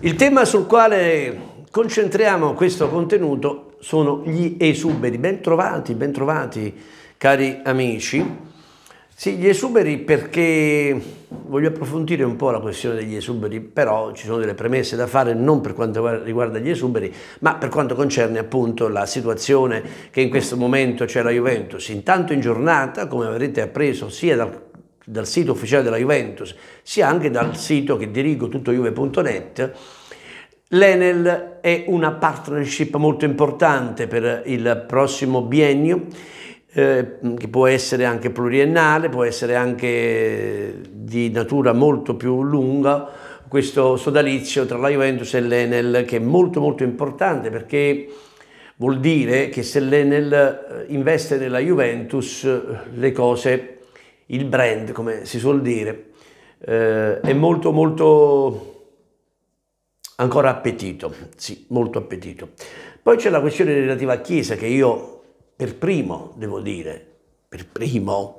Il tema sul quale concentriamo questo contenuto sono gli esuberi. Bentrovati, bentrovati cari amici. Sì, gli esuberi perché voglio approfondire un po' la questione degli esuberi, però ci sono delle premesse da fare non per quanto riguarda gli esuberi, ma per quanto concerne appunto la situazione che in questo momento c'è la Juventus. Intanto in giornata, come avrete appreso sia dal dal sito ufficiale della Juventus, sia anche dal sito che dirigo tuttojuve.net, l'Enel è una partnership molto importante per il prossimo biennio, eh, che può essere anche pluriennale, può essere anche di natura molto più lunga, questo sodalizio tra la Juventus e l'Enel che è molto molto importante perché vuol dire che se l'Enel eh, investe nella Juventus eh, le cose il brand, come si suol dire, eh, è molto molto ancora appetito, sì, molto appetito. Poi c'è la questione relativa a Chiesa che io per primo, devo dire, per primo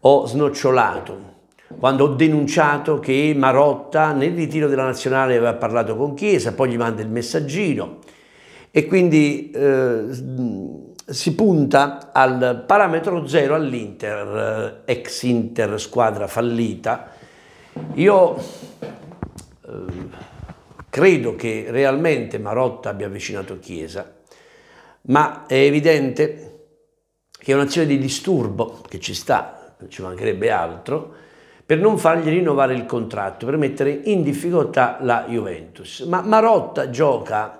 ho snocciolato quando ho denunciato che Marotta nel ritiro della nazionale aveva parlato con Chiesa, poi gli manda il messaggino e quindi eh, si punta al parametro zero all'Inter, eh, ex Inter squadra fallita. Io eh, credo che realmente Marotta abbia avvicinato Chiesa, ma è evidente che è un'azione di disturbo, che ci sta, ci mancherebbe altro, per non fargli rinnovare il contratto, per mettere in difficoltà la Juventus. Ma Marotta gioca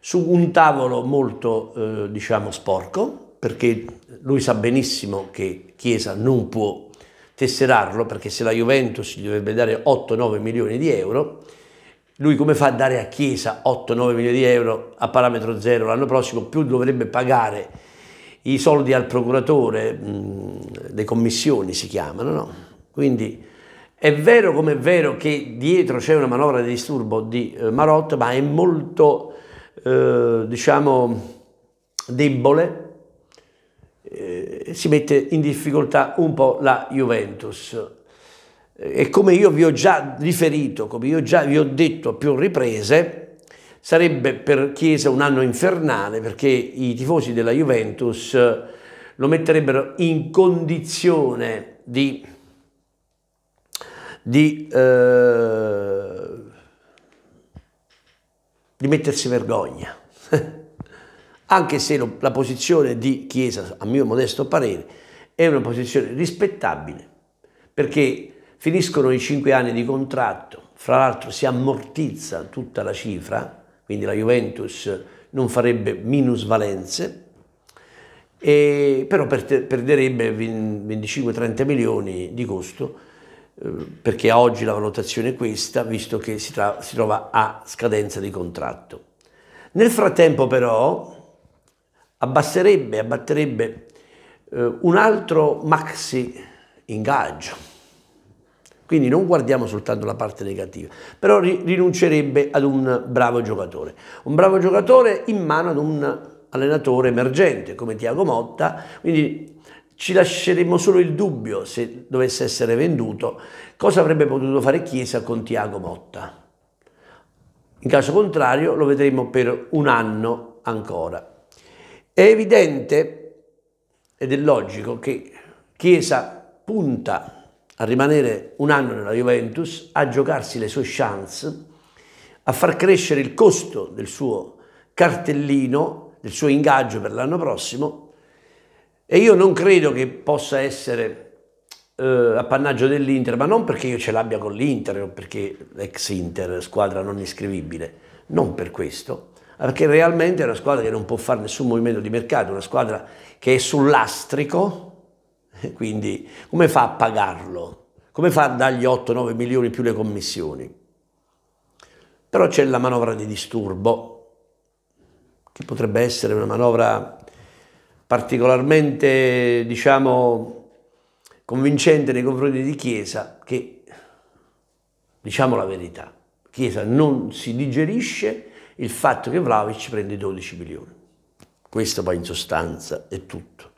su un tavolo molto, eh, diciamo, sporco, perché lui sa benissimo che Chiesa non può tesserarlo, perché se la Juventus gli dovrebbe dare 8-9 milioni di euro, lui come fa a dare a Chiesa 8-9 milioni di euro a parametro zero l'anno prossimo, più dovrebbe pagare i soldi al procuratore, mh, le commissioni si chiamano, no? Quindi è vero come è vero che dietro c'è una manovra di disturbo di eh, Marotta, ma è molto eh, diciamo, debole, eh, si mette in difficoltà un po' la Juventus. E come io vi ho già riferito, come io già vi ho detto a più riprese, sarebbe per Chiesa un anno infernale perché i tifosi della Juventus eh, lo metterebbero in condizione di, di eh, di mettersi vergogna, anche se lo, la posizione di Chiesa, a mio modesto parere, è una posizione rispettabile, perché finiscono i cinque anni di contratto, fra l'altro si ammortizza tutta la cifra, quindi la Juventus non farebbe minusvalenze, e però perderebbe 25-30 milioni di costo eh, perché oggi la valutazione è questa, visto che si, si trova a scadenza di contratto. Nel frattempo però abbasserebbe, abbatterebbe eh, un altro maxi ingaggio. Quindi non guardiamo soltanto la parte negativa, però ri rinuncerebbe ad un bravo giocatore. Un bravo giocatore in mano ad un allenatore emergente come Tiago Motta, quindi ci lasceremmo solo il dubbio se dovesse essere venduto, cosa avrebbe potuto fare Chiesa con Tiago Motta. In caso contrario lo vedremo per un anno ancora. È evidente ed è logico che Chiesa punta a rimanere un anno nella Juventus, a giocarsi le sue chance, a far crescere il costo del suo cartellino, del suo ingaggio per l'anno prossimo e io non credo che possa essere eh, appannaggio dell'Inter, ma non perché io ce l'abbia con l'Inter o perché l'ex Inter, squadra non iscrivibile, non per questo, perché realmente è una squadra che non può fare nessun movimento di mercato, una squadra che è sull'astrico, quindi come fa a pagarlo? Come fa a dargli 8-9 milioni più le commissioni? Però c'è la manovra di disturbo, che potrebbe essere una manovra particolarmente, diciamo, convincente nei confronti di Chiesa che, diciamo la verità, Chiesa non si digerisce il fatto che Vlaovic prende 12 milioni. Questo poi in sostanza è tutto.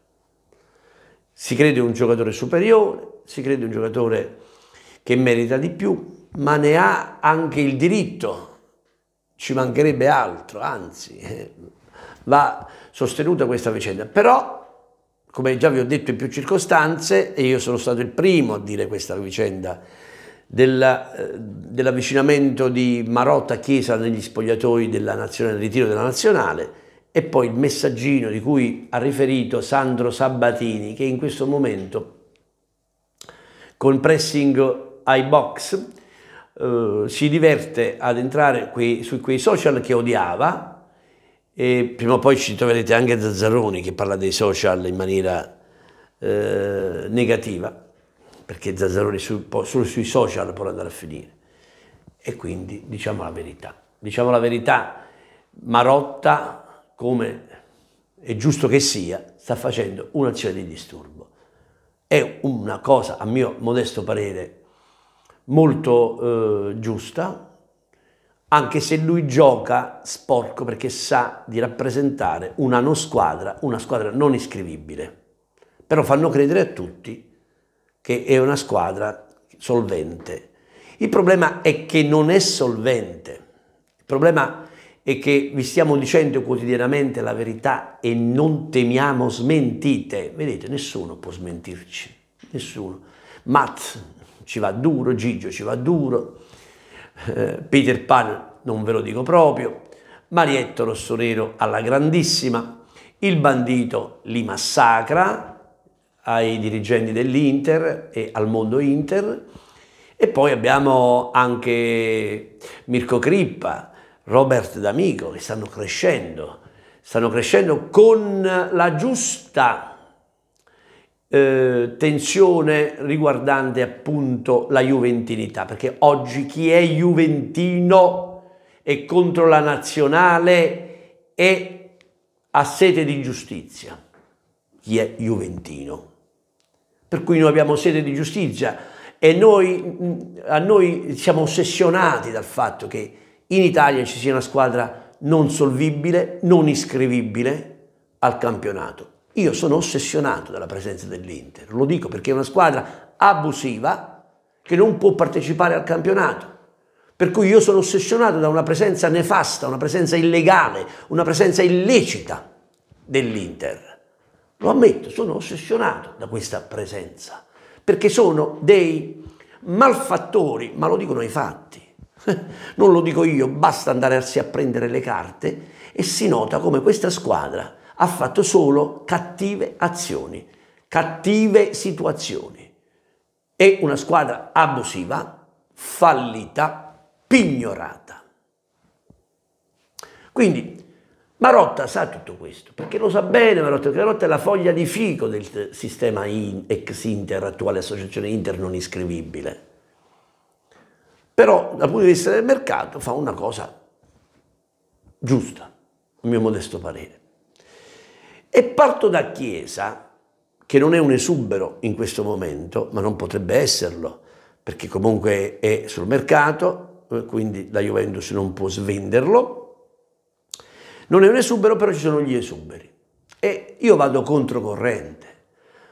Si crede un giocatore superiore, si crede un giocatore che merita di più, ma ne ha anche il diritto, ci mancherebbe altro, anzi, eh, va sostenuta questa vicenda. Però, come già vi ho detto in più circostanze, e io sono stato il primo a dire questa vicenda, della, eh, dell'avvicinamento di Marotta a Chiesa negli spogliatoi della nazionale, del ritiro della nazionale, e poi il messaggino di cui ha riferito Sandro Sabatini, che in questo momento con pressing ai box eh, si diverte ad entrare quei, su quei social che odiava, e prima o poi ci troverete anche Zazzaroni che parla dei social in maniera eh, negativa, perché Zazzaroni sul, solo sui social può andare a finire. E quindi diciamo la verità. Diciamo la verità, Marotta, come è giusto che sia, sta facendo un'azione di disturbo. È una cosa, a mio modesto parere, molto eh, giusta, anche se lui gioca sporco perché sa di rappresentare una non squadra, una squadra non iscrivibile. Però fanno credere a tutti che è una squadra solvente. Il problema è che non è solvente. Il problema è che vi stiamo dicendo quotidianamente la verità e non temiamo smentite. Vedete, nessuno può smentirci, nessuno. Matt ci va duro, Gigio ci va duro, eh, Peter Pan non ve lo dico proprio, Marietto Rossonero alla grandissima, il bandito li massacra ai dirigenti dell'Inter e al mondo Inter e poi abbiamo anche Mirko Crippa, Robert D'Amico che stanno crescendo, stanno crescendo con la giusta eh, tensione riguardante appunto la juventinità, perché oggi chi è juventino e contro la nazionale e ha sete di giustizia, chi è juventino. Per cui noi abbiamo sete di giustizia e noi, a noi siamo ossessionati dal fatto che in Italia ci sia una squadra non solvibile, non iscrivibile al campionato. Io sono ossessionato dalla presenza dell'Inter, lo dico perché è una squadra abusiva che non può partecipare al campionato. Per cui io sono ossessionato da una presenza nefasta, una presenza illegale, una presenza illecita dell'Inter. Lo ammetto, sono ossessionato da questa presenza, perché sono dei malfattori, ma lo dicono i fatti. Non lo dico io, basta andarsi a prendere le carte e si nota come questa squadra ha fatto solo cattive azioni, cattive situazioni. E una squadra abusiva, fallita, pignorata. Quindi Marotta sa tutto questo, perché lo sa bene Marotta, perché Marotta è la foglia di fico del sistema in, ex Inter, attuale associazione Inter non iscrivibile. Però dal punto di vista del mercato fa una cosa giusta, a mio modesto parere. E parto da Chiesa, che non è un esubero in questo momento, ma non potrebbe esserlo, perché comunque è sul mercato, eh, quindi la Juventus non può svenderlo. Non è un esubero, però ci sono gli esuberi. E io vado controcorrente,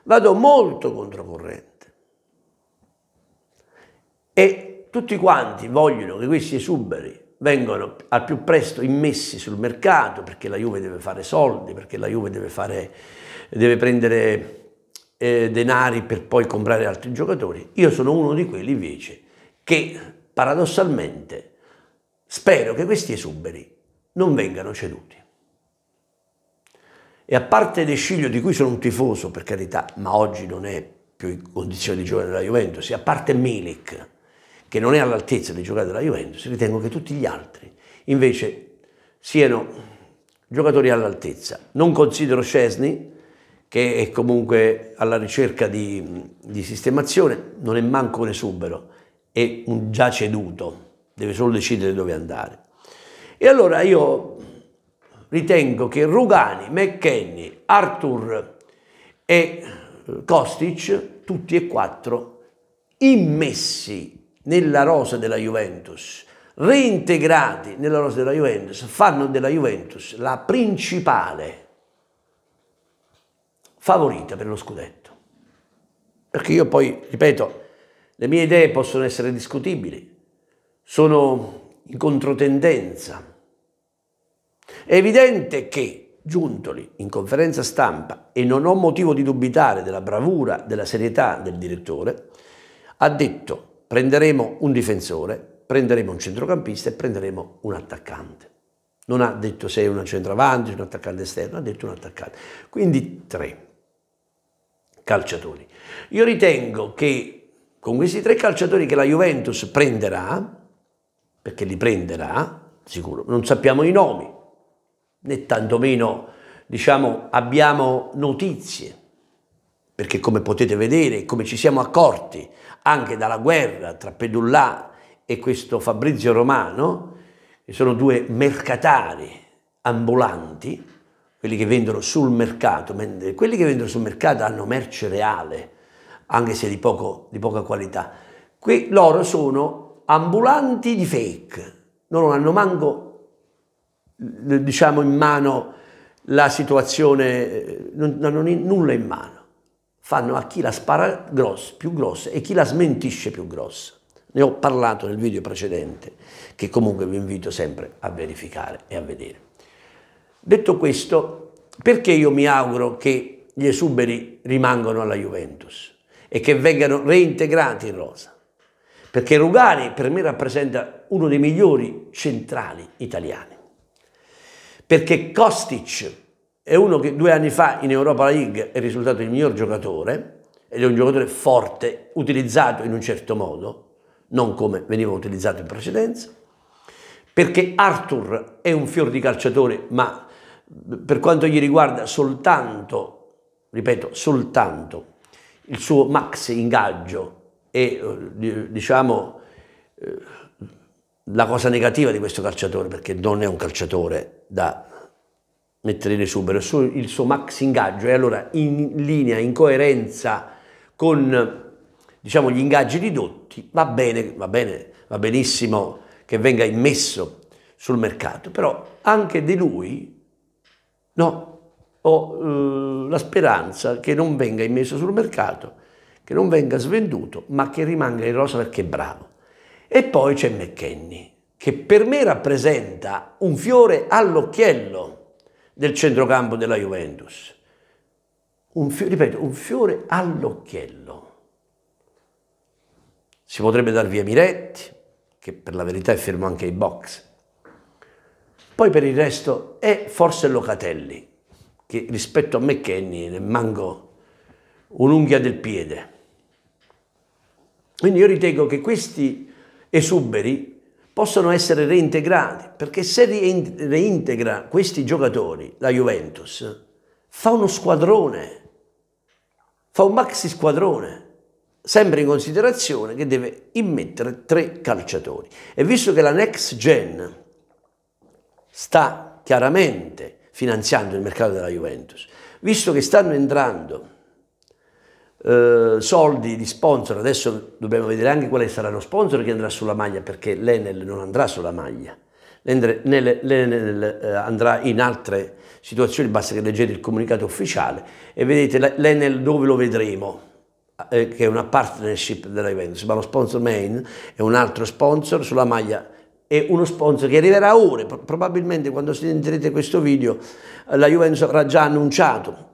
vado molto controcorrente. E tutti quanti vogliono che questi esuberi vengono al più presto immessi sul mercato perché la Juve deve fare soldi, perché la Juve deve, fare, deve prendere eh, denari per poi comprare altri giocatori. Io sono uno di quelli invece che paradossalmente spero che questi esuberi non vengano ceduti. E a parte De Sciglio, di cui sono un tifoso per carità, ma oggi non è più in condizione di giocare nella Juventus, e a parte Milik, che non è all'altezza dei giocatori della Juventus, ritengo che tutti gli altri invece siano giocatori all'altezza. Non considero Scesni, che è comunque alla ricerca di, di sistemazione, non è manco un esubero, è un già ceduto, deve solo decidere dove andare. E allora io ritengo che Rugani, McKenny, Arthur e Kostic, tutti e quattro immessi nella rosa della Juventus, reintegrati nella rosa della Juventus, fanno della Juventus la principale favorita per lo scudetto. Perché io poi, ripeto, le mie idee possono essere discutibili, sono in controtendenza. È evidente che Giuntoli in conferenza stampa, e non ho motivo di dubitare della bravura, della serietà del direttore, ha detto prenderemo un difensore, prenderemo un centrocampista e prenderemo un attaccante. Non ha detto se è un centravanti, un attaccante esterno, ha detto un attaccante. Quindi tre calciatori. Io ritengo che con questi tre calciatori che la Juventus prenderà, perché li prenderà, sicuro, non sappiamo i nomi, né tantomeno diciamo, abbiamo notizie perché come potete vedere, come ci siamo accorti anche dalla guerra tra Pedullà e questo Fabrizio Romano, che sono due mercatari ambulanti, quelli che vendono sul mercato, mentre quelli che vendono sul mercato hanno merce reale, anche se di, poco, di poca qualità. Qui loro sono ambulanti di fake, non hanno manco, diciamo, in mano la situazione, eh, non hanno nulla in mano fanno a chi la spara gross, più grossa e chi la smentisce più grossa. Ne ho parlato nel video precedente, che comunque vi invito sempre a verificare e a vedere. Detto questo, perché io mi auguro che gli esuberi rimangano alla Juventus e che vengano reintegrati in rosa? Perché Rugani per me rappresenta uno dei migliori centrali italiani. Perché Kostic è uno che due anni fa in Europa League è risultato il miglior giocatore, ed è un giocatore forte, utilizzato in un certo modo, non come veniva utilizzato in precedenza, perché Arthur è un fior di calciatore, ma per quanto gli riguarda soltanto, ripeto, soltanto il suo max ingaggio e eh, diciamo, eh, la cosa negativa di questo calciatore, perché non è un calciatore da mettere le sub, il suo, maxingaggio suo e allora in linea, in coerenza con diciamo, gli ingaggi ridotti, va bene, va bene, va benissimo che venga immesso sul mercato, però anche di lui no, ho eh, la speranza che non venga immesso sul mercato, che non venga svenduto, ma che rimanga in rosa perché è bravo. E poi c'è McKenny, che per me rappresenta un fiore all'occhiello del centrocampo della Juventus. Un fiore, ripeto, un fiore all'occhiello. Si potrebbe dar via Miretti, che per la verità è fermo anche ai box. Poi per il resto è forse Locatelli, che rispetto a McKenny ne manco un'unghia del piede. Quindi io ritengo che questi esuberi possono essere reintegrati, perché se reintegra questi giocatori la Juventus, fa uno squadrone, fa un maxi squadrone, sempre in considerazione che deve immettere tre calciatori. E visto che la next gen sta chiaramente finanziando il mercato della Juventus, visto che stanno entrando eh, soldi di sponsor, adesso dobbiamo vedere anche quale sarà lo sponsor che andrà sulla maglia, perché l'Enel non andrà sulla maglia, l'Enel, eh, andrà in altre situazioni, basta che leggete il comunicato ufficiale e vedete l'Enel dove lo vedremo, eh, che è una partnership della Juventus, ma lo sponsor main è un altro sponsor sulla maglia è uno sponsor che arriverà ora, probabilmente quando sentirete questo video la Juventus avrà già annunciato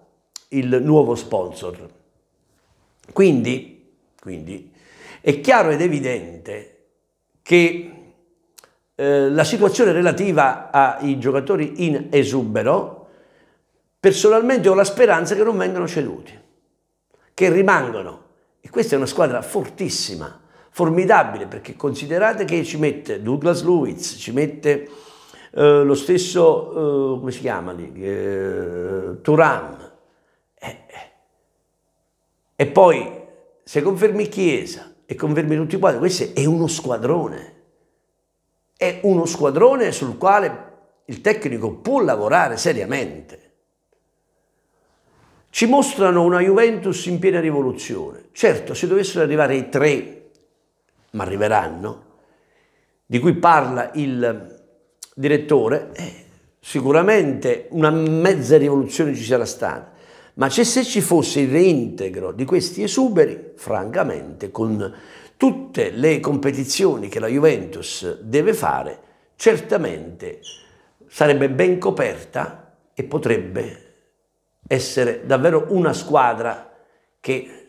il nuovo sponsor. Quindi, quindi è chiaro ed evidente che eh, la situazione relativa ai giocatori in esubero, personalmente ho la speranza che non vengano ceduti, che rimangano. E questa è una squadra fortissima, formidabile, perché considerate che ci mette Douglas Lewis, ci mette eh, lo stesso, eh, come si chiama lì, eh, Turam. Eh, eh, e poi se confermi Chiesa e confermi tutti quanti, questo è uno squadrone. È uno squadrone sul quale il tecnico può lavorare seriamente. Ci mostrano una Juventus in piena rivoluzione. Certo, se dovessero arrivare i tre, ma arriveranno, di cui parla il direttore, eh, sicuramente una mezza rivoluzione ci sarà stata ma se, se ci fosse il reintegro di questi esuberi, francamente, con tutte le competizioni che la Juventus deve fare, certamente sarebbe ben coperta e potrebbe essere davvero una squadra che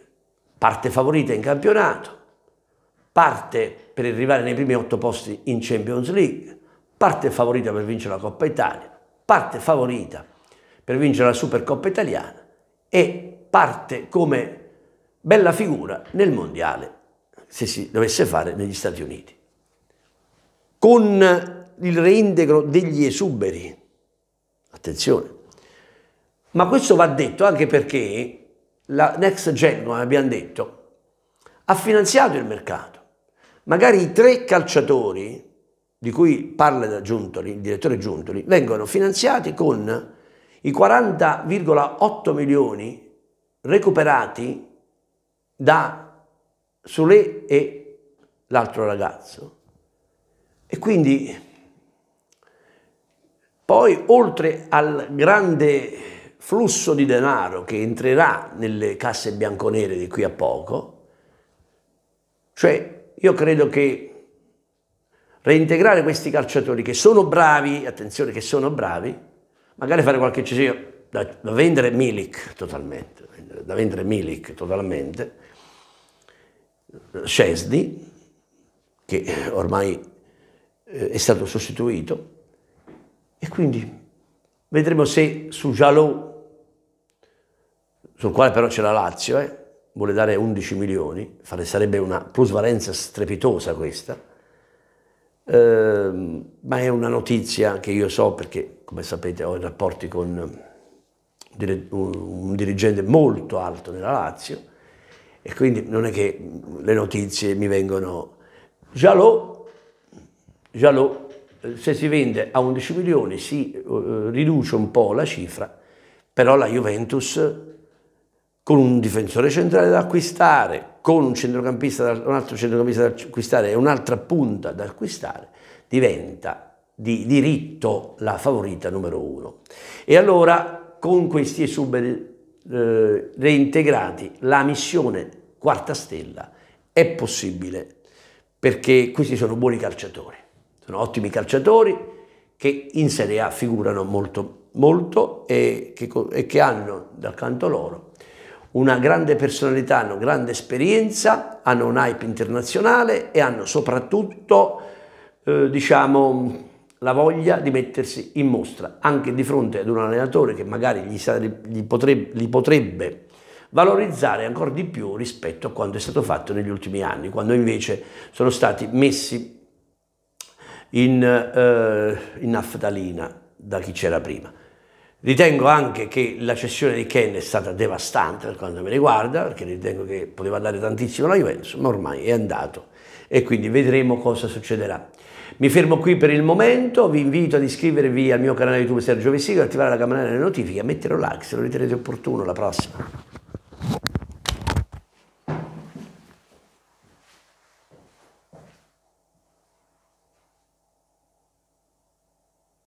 parte favorita in campionato, parte per arrivare nei primi otto posti in Champions League, parte favorita per vincere la Coppa Italia, parte favorita per vincere la Supercoppa Italiana e parte come bella figura nel mondiale, se si dovesse fare negli Stati Uniti. Con il reintegro degli esuberi, attenzione, ma questo va detto anche perché la Next Gen, come abbiamo detto, ha finanziato il mercato. Magari i tre calciatori, di cui parla Giuntoli, il direttore Giuntoli, vengono finanziati con i 40,8 milioni recuperati da Sule e l'altro ragazzo. E quindi poi oltre al grande flusso di denaro che entrerà nelle casse bianconere di qui a poco, cioè io credo che reintegrare questi calciatori che sono bravi, attenzione che sono bravi, magari fare qualche cesina, da, da, vendere Milik totalmente, da vendere Milik totalmente, Scesni, che ormai eh, è stato sostituito, e quindi vedremo se su Jalou, sul quale però c'è la Lazio, eh, vuole dare 11 milioni, fare, sarebbe una plusvalenza strepitosa questa, Ehm, ma è una notizia che io so perché, come sapete, ho rapporti con eh, un dirigente molto alto della Lazio e quindi non è che le notizie mi vengono... Giallo, giallo eh, se si vende a 11 milioni si eh, riduce un po' la cifra, però la Juventus con un difensore centrale da acquistare, con un, centrocampista, un altro centrocampista da acquistare e un'altra punta da acquistare, diventa di diritto la favorita numero uno. E allora con questi esuberi eh, reintegrati la missione quarta stella è possibile perché questi sono buoni calciatori, sono ottimi calciatori che in Serie A figurano molto, molto e che, e che hanno dal canto loro una grande personalità, hanno grande esperienza, hanno un hype internazionale e hanno soprattutto, eh, diciamo, la voglia di mettersi in mostra, anche di fronte ad un allenatore che magari gli, gli, potrebbe, gli potrebbe valorizzare ancora di più rispetto a quanto è stato fatto negli ultimi anni, quando invece sono stati messi in, eh, in naftalina da chi c'era prima. Ritengo anche che la cessione di Ken è stata devastante per quanto mi riguarda, perché ritengo che poteva dare tantissimo alla Juventus, ma ormai è andato e quindi vedremo cosa succederà. Mi fermo qui per il momento, vi invito ad iscrivervi al mio canale YouTube Sergio Vessico, attivare la campanella delle notifiche, a mettere un like se lo ritenete opportuno, alla prossima.